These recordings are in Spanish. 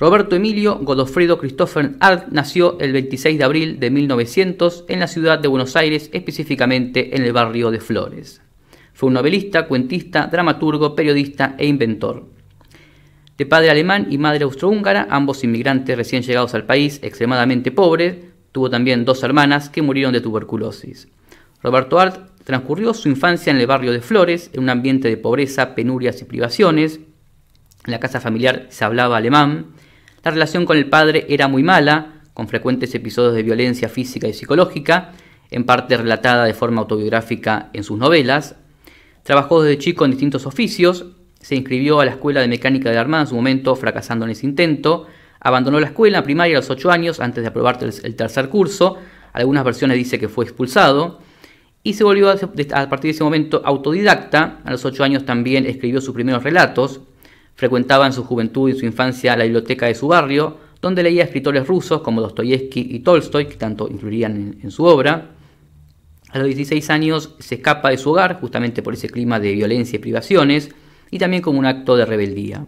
Roberto Emilio Godofredo Christopher Art nació el 26 de abril de 1900 en la ciudad de Buenos Aires, específicamente en el barrio de Flores. Fue un novelista, cuentista, dramaturgo, periodista e inventor. De padre alemán y madre austrohúngara, ambos inmigrantes recién llegados al país, extremadamente pobres, tuvo también dos hermanas que murieron de tuberculosis. Roberto Art transcurrió su infancia en el barrio de Flores, en un ambiente de pobreza, penurias y privaciones. En la casa familiar se hablaba alemán, la relación con el padre era muy mala, con frecuentes episodios de violencia física y psicológica, en parte relatada de forma autobiográfica en sus novelas. Trabajó desde chico en distintos oficios, se inscribió a la Escuela de Mecánica de la Armada en su momento, fracasando en ese intento. Abandonó la escuela primaria a los ocho años antes de aprobar el tercer curso. Algunas versiones dicen que fue expulsado. Y se volvió a, partir de ese momento autodidacta. A los ocho años también escribió sus primeros relatos. Frecuentaba en su juventud y su infancia la biblioteca de su barrio, donde leía escritores rusos como Dostoyevsky y Tolstoy, que tanto influirían en, su obra. A los 16 años se escapa de su hogar, justamente por ese clima de violencia y privaciones, y también como un acto de rebeldía.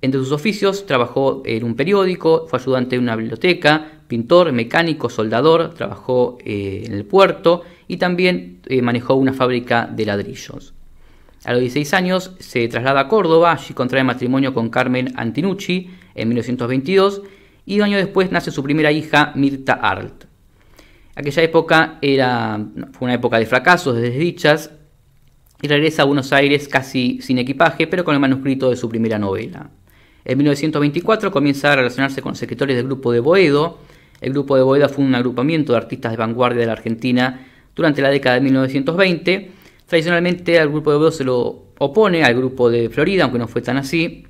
Entre sus oficios trabajó en un periódico, fue ayudante de una biblioteca, pintor, mecánico, soldador, trabajó eh, en el puerto y también eh, manejó una fábrica de ladrillos. A los 16 años se traslada a Córdoba, allí contrae matrimonio con Carmen Antinucci en 1922 y un año después nace su primera hija, Mirta Arlt. Aquella época era, fue una época de fracasos, de desdichas, y regresa a Buenos Aires casi sin equipaje, pero con el manuscrito de su primera novela. En 1924 comienza a relacionarse con los escritores del grupo de Boedo. El grupo de Boedo fue un agrupamiento de artistas de vanguardia de la Argentina durante la década de 1920 Tradicionalmente al grupo de Boedo se lo opone al grupo de Florida, aunque no fue tan así.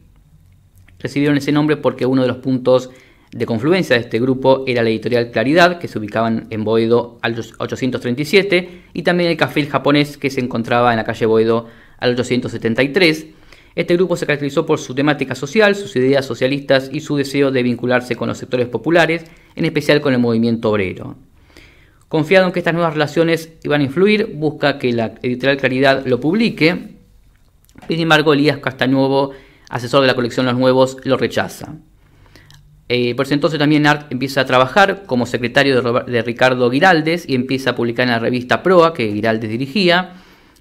Recibieron ese nombre porque uno de los puntos de confluencia de este grupo era la editorial Claridad, que se ubicaba en Boedo al 837, y también el café japonés, que se encontraba en la calle Boedo al 873. Este grupo se caracterizó por su temática social, sus ideas socialistas y su deseo de vincularse con los sectores populares, en especial con el movimiento obrero. Confiado en que estas nuevas relaciones iban a influir, busca que la editorial Claridad lo publique. Sin embargo, Elías Castanuevo, asesor de la colección Los Nuevos, lo rechaza. Eh, por ese entonces también Art empieza a trabajar como secretario de, Ricardo Giraldes y empieza a publicar en la revista Proa que Giraldes dirigía.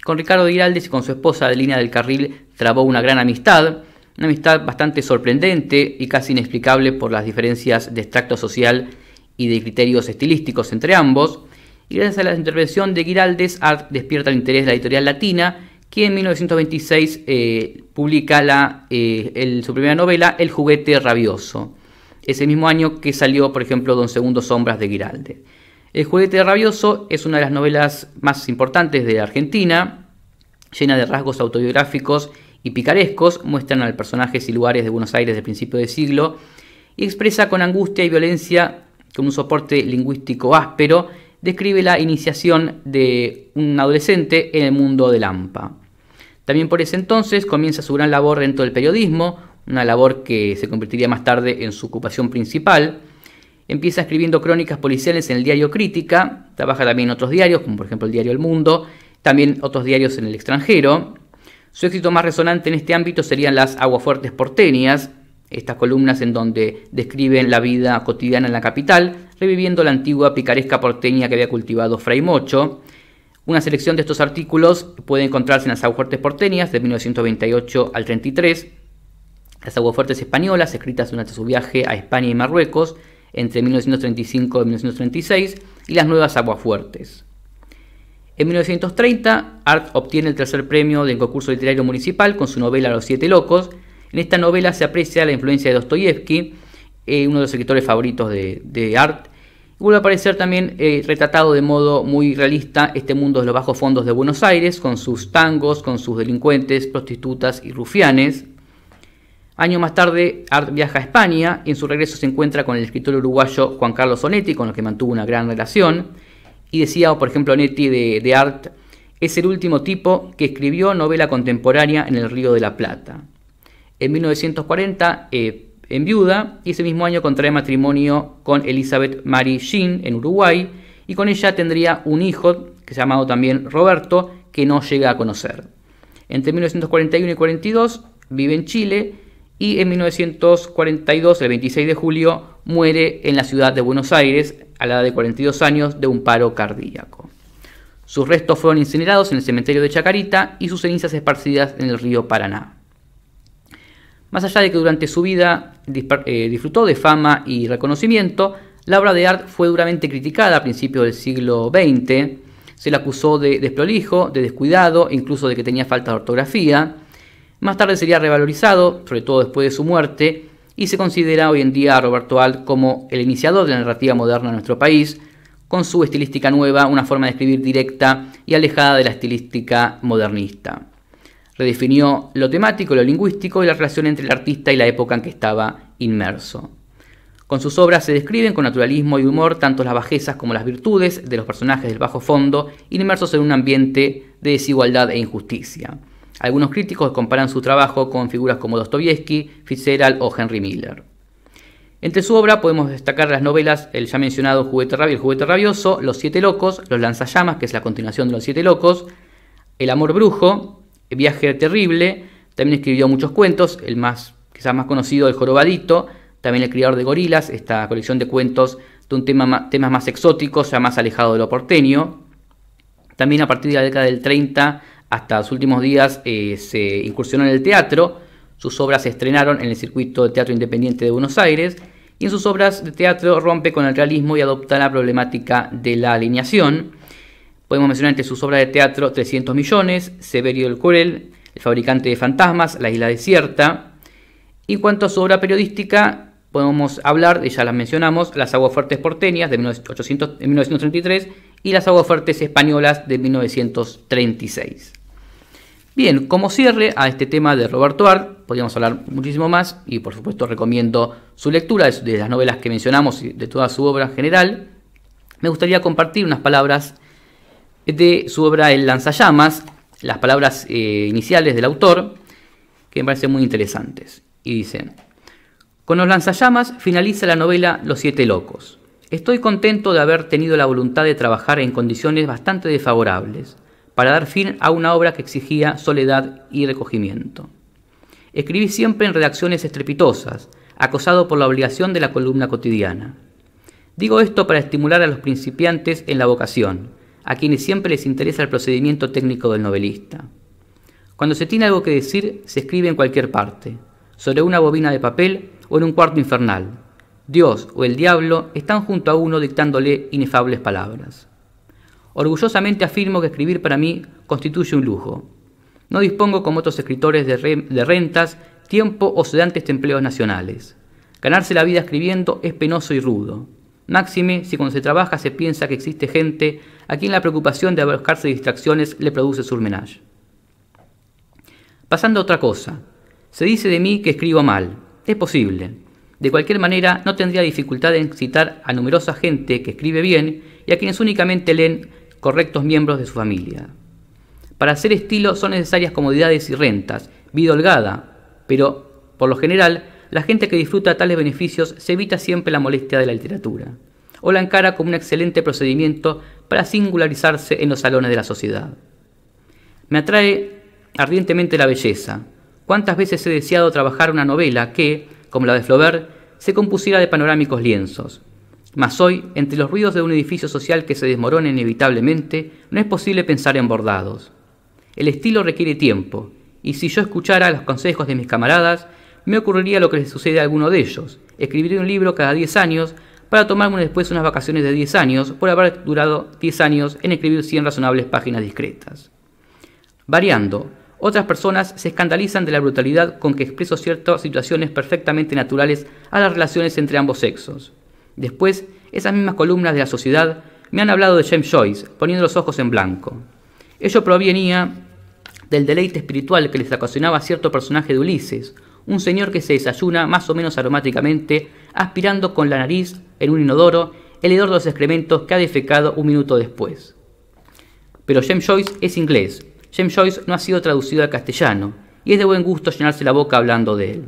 Con Ricardo Giraldes y con su esposa Adelina del Carril trabó una gran amistad, una amistad bastante sorprendente y casi inexplicable por las diferencias de extracto social y de criterios estilísticos entre ambos, y gracias a la intervención de Giraldes, Art despierta el interés de la editorial latina, que en 1926 eh, publica la, eh, su primera novela, El juguete rabioso, ese mismo año que salió, por ejemplo, Don Segundo Sombras de Giralde El juguete rabioso es una de las novelas más importantes de la Argentina, llena de rasgos autobiográficos y picarescos, muestran al personajes y lugares de Buenos Aires del principio del siglo y expresa con angustia y violencia con un soporte lingüístico áspero, describe la iniciación de un adolescente en el mundo del AMPA. También por ese entonces comienza su gran labor dentro del periodismo, una labor que se convertiría más tarde en su ocupación principal. Empieza escribiendo crónicas policiales en el diario Crítica, trabaja también en otros diarios, como por ejemplo el diario El Mundo, también otros diarios en el extranjero. Su éxito más resonante en este ámbito serían las Aguafuertes porteñas, estas columnas en donde describen la vida cotidiana en la capital, reviviendo la antigua picaresca porteña que había cultivado Fray Mocho. Una selección de estos artículos puede encontrarse en las aguafuertes porteñas de 1928 al 33, las aguafuertes españolas escritas durante su viaje a España y Marruecos entre 1935 y 1936 y las nuevas aguafuertes. En 1930, Art obtiene el tercer premio del concurso literario municipal con su novela Los Siete Locos, en esta novela se aprecia la influencia de Dostoyevsky, eh, uno de los escritores favoritos de, Art. Vuelve a aparecer también eh, retratado de modo muy realista este mundo de los bajos fondos de Buenos Aires, con sus tangos, con sus delincuentes, prostitutas y rufianes. Año más tarde, Art viaja a España y en su regreso se encuentra con el escritor uruguayo Juan Carlos Onetti, con el que mantuvo una gran relación. Y decía, por ejemplo, Onetti de Art, es el último tipo que escribió novela contemporánea en el Río de la Plata. En 1940 eh, en viuda y ese mismo año contrae matrimonio con Elizabeth Mary Jean en Uruguay y con ella tendría un hijo que se llamado también Roberto que no llega a conocer. Entre 1941 y 1942 vive en Chile y en 1942, el 26 de julio, muere en la ciudad de Buenos Aires a la edad de 42 años de un paro cardíaco. Sus restos fueron incinerados en el cementerio de Chacarita y sus cenizas esparcidas en el río Paraná. Más allá de que durante su vida eh, disfrutó de fama y reconocimiento, la obra de art fue duramente criticada a principios del siglo XX. Se la acusó de desprolijo, de descuidado, incluso de que tenía falta de ortografía. Más tarde sería revalorizado, sobre todo después de su muerte, y se considera hoy en día a Roberto Alt como el iniciador de la narrativa moderna en nuestro país, con su estilística nueva, una forma de escribir directa y alejada de la estilística modernista. Redefinió lo temático, lo lingüístico y la relación entre el artista y la época en que estaba inmerso. Con sus obras se describen con naturalismo y humor tanto las bajezas como las virtudes de los personajes del bajo fondo, inmersos en un ambiente de desigualdad e injusticia. Algunos críticos comparan su trabajo con figuras como Dostoyevsky, Fitzgerald o Henry Miller. Entre su obra podemos destacar las novelas el ya mencionado Juguete Rabio, El Juguete Rabioso, Los Siete Locos, Los Lanzallamas, que es la continuación de Los Siete Locos, El Amor Brujo, Viaje Terrible, también escribió muchos cuentos, el más quizás más conocido, El Jorobadito, también El Criador de Gorilas, esta colección de cuentos de un tema, temas más exóticos, sea más alejado de lo porteño. También a partir de la década del 30 hasta los últimos días eh, se incursionó en el teatro, sus obras se estrenaron en el circuito de teatro independiente de Buenos Aires y en sus obras de teatro rompe con el realismo y adopta la problemática de la alineación. Podemos mencionar entre sus obras de teatro 300 millones, Severio del Corel, El fabricante de fantasmas, La isla desierta. Y cuanto a su obra periodística, podemos hablar, ya las mencionamos, Las aguas fuertes porteñas de 1933 y Las aguas fuertes españolas de 1936. Bien, como cierre a este tema de Roberto Art, podríamos hablar muchísimo más y por supuesto recomiendo su lectura de las novelas que mencionamos y de toda su obra en general. Me gustaría compartir unas palabras de su obra El lanzallamas, las palabras eh, iniciales del autor, que me parecen muy interesantes. Y dicen, con los lanzallamas finaliza la novela Los siete locos. Estoy contento de haber tenido la voluntad de trabajar en condiciones bastante desfavorables para dar fin a una obra que exigía soledad y recogimiento. Escribí siempre en redacciones estrepitosas, acosado por la obligación de la columna cotidiana. Digo esto para estimular a los principiantes en la vocación, a quienes siempre les interesa el procedimiento técnico del novelista. Cuando se tiene algo que decir, se escribe en cualquier parte, sobre una bobina de papel o en un cuarto infernal. Dios o el diablo están junto a uno dictándole inefables palabras. Orgullosamente afirmo que escribir para mí constituye un lujo. No dispongo, como otros escritores, de, rentas, tiempo o sedantes empleos nacionales. Ganarse la vida escribiendo es penoso y rudo. Máxime, si cuando se trabaja se piensa que existe gente a quien la preocupación de abarcarse distracciones le produce su surmenage. Pasando a otra cosa. Se dice de mí que escribo mal. Es posible. De cualquier manera, no tendría dificultad en citar a numerosa gente que escribe bien y a quienes únicamente leen correctos miembros de su familia. Para hacer estilo son necesarias comodidades y rentas, vida holgada, pero por lo general la gente que disfruta tales beneficios se evita siempre la molestia de la literatura, o la encara como un excelente procedimiento para singularizarse en los salones de la sociedad. Me atrae ardientemente la belleza. ¿Cuántas veces he deseado trabajar una novela que, como la de Flaubert, se compusiera de panorámicos lienzos? Mas hoy, entre los ruidos de un edificio social que se desmorona inevitablemente, no es posible pensar en bordados. El estilo requiere tiempo, y si yo escuchara los consejos de mis camaradas, me ocurriría lo que les sucede a alguno de ellos. Escribiré un libro cada 10 años para tomarme después unas vacaciones de 10 años por haber durado 10 años en escribir 100 razonables páginas discretas. Variando, otras personas se escandalizan de la brutalidad con que expreso ciertas situaciones perfectamente naturales a las relaciones entre ambos sexos. Después, esas mismas columnas de la sociedad me han hablado de James Joyce, poniendo los ojos en blanco. Ello provenía del deleite espiritual que les ocasionaba cierto personaje de Ulises, un señor que se desayuna más o menos aromáticamente, aspirando con la nariz en un inodoro el hedor de los excrementos que ha defecado un minuto después. Pero James Joyce es inglés. James Joyce no ha sido traducido al castellano, y es de buen gusto llenarse la boca hablando de él.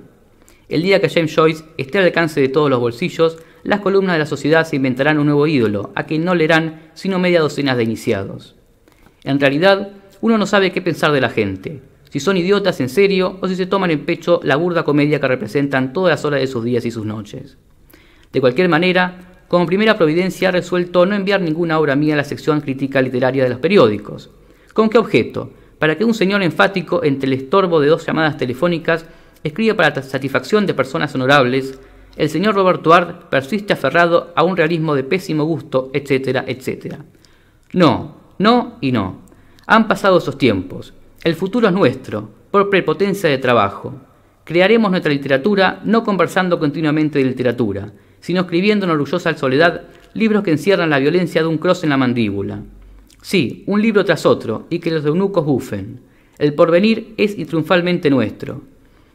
El día que James Joyce esté al alcance de todos los bolsillos, las columnas de la sociedad se inventarán un nuevo ídolo, a quien no leerán sino media docena de iniciados. En realidad, uno no sabe qué pensar de la gente, si son idiotas en serio o si se toman en pecho la burda comedia que representan todas las horas de sus días y sus noches. De cualquier manera, como primera providencia ha resuelto no enviar ninguna obra mía a la sección crítica literaria de los periódicos. ¿Con qué objeto? Para que un señor enfático entre el estorbo de dos llamadas telefónicas escriba para la satisfacción de personas honorables, el señor Robert Ward persiste aferrado a un realismo de pésimo gusto, etcétera, etcétera. No, no y no. Han pasado esos tiempos. El futuro es nuestro, por prepotencia de trabajo. Crearemos nuestra literatura no conversando continuamente de literatura, sino escribiendo en orgullosa soledad libros que encierran la violencia de un cross en la mandíbula. Sí, un libro tras otro, y que los eunucos bufen. El porvenir es y triunfalmente nuestro.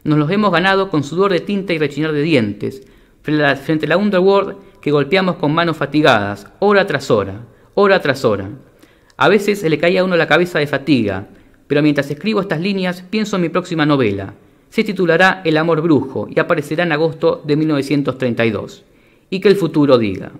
Nos los hemos ganado con sudor de tinta y rechinar de dientes, frente a la Underworld que golpeamos con manos fatigadas, hora tras hora, hora tras hora. A veces se le caía a uno la cabeza de fatiga, pero mientras escribo estas líneas pienso en mi próxima novela. Se titulará El amor brujo y aparecerá en agosto de 1932. Y que el futuro diga.